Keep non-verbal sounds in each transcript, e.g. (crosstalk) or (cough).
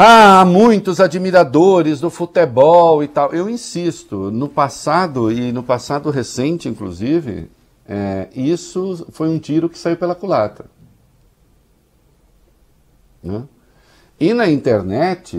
Ah, há muitos admiradores do futebol e tal. Eu insisto, no passado, e no passado recente, inclusive, é, isso foi um tiro que saiu pela culata. Né? E na internet,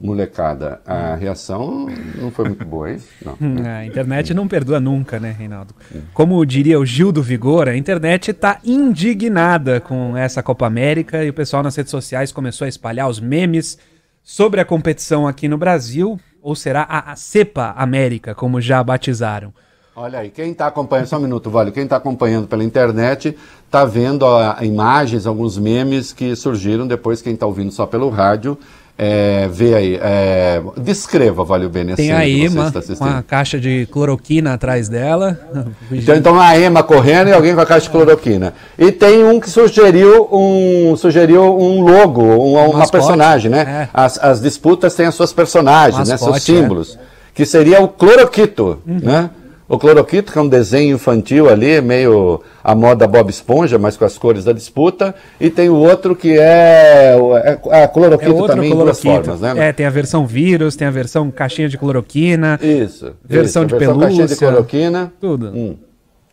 molecada, a reação não foi muito boa, hein? Não. (laughs) É, a internet não perdoa nunca, né, Reinaldo? Como diria o Gil do Vigor, a internet está indignada com essa Copa América e o pessoal nas redes sociais começou a espalhar os memes sobre a competição aqui no Brasil, ou será a, Cepa América, como já batizaram. Olha aí, quem está acompanhando, só um minuto, Vale, quem está acompanhando pela internet está vendo ó, imagens, alguns memes que surgiram depois, quem está ouvindo só pelo rádio é, vê aí, é, descreva, vale o bem Tem a Ema com a caixa de cloroquina atrás dela. (laughs) Então, então a Ema correndo e alguém com a caixa de cloroquina. E tem um que sugeriu um, sugeriu um logo, um, um uma personagem, né? É. As, as disputas têm as suas personagens, né? mascote, né? seus é. símbolos. Que seria o cloroquito, uhum. né? O Cloroquito, que é um desenho infantil ali, meio a moda Bob Esponja, mas com as cores da disputa. E tem o outro que é. é a é Cloroquito é também em duas formas, né? É, tem a versão vírus, tem a versão caixinha de cloroquina. Isso. Versão isso, de versão pelúcia. Caixinha de cloroquina. Tudo. Hum.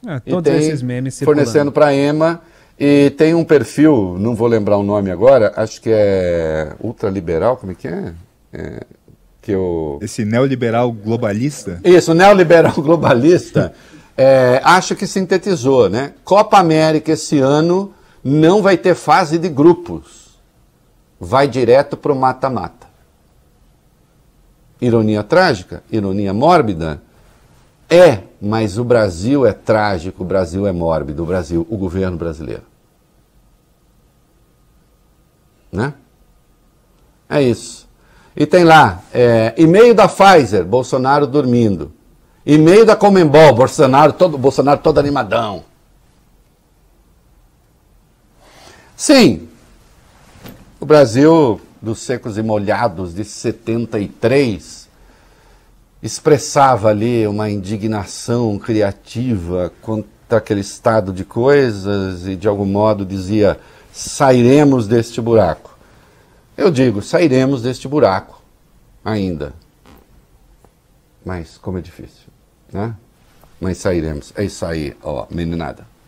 É, todos esses memes circulando. Fornecendo para a EMA. E tem um perfil, não vou lembrar o nome agora, acho que é ultraliberal, como é que é? é que Esse neoliberal globalista? Isso, neoliberal (laughs) globalista, é, acho que sintetizou, né? Copa América esse ano não vai ter fase de grupos. Vai direto para o mata-mata. Ironia trágica, ironia mórbida? É, mas o Brasil é trágico, o Brasil é mórbido, o Brasil, o governo brasileiro. Né? É isso. E tem lá, é, e-mail da Pfizer, Bolsonaro dormindo. E-mail da Comembol, Bolsonaro todo, Bolsonaro todo animadão. Sim, o Brasil dos secos e molhados de 73 expressava ali uma indignação criativa contra aquele estado de coisas e de algum modo dizia: sairemos deste buraco. Eu digo, sairemos deste buraco ainda. Mas como é difícil, né? Mas sairemos. É isso aí, ó, meninada.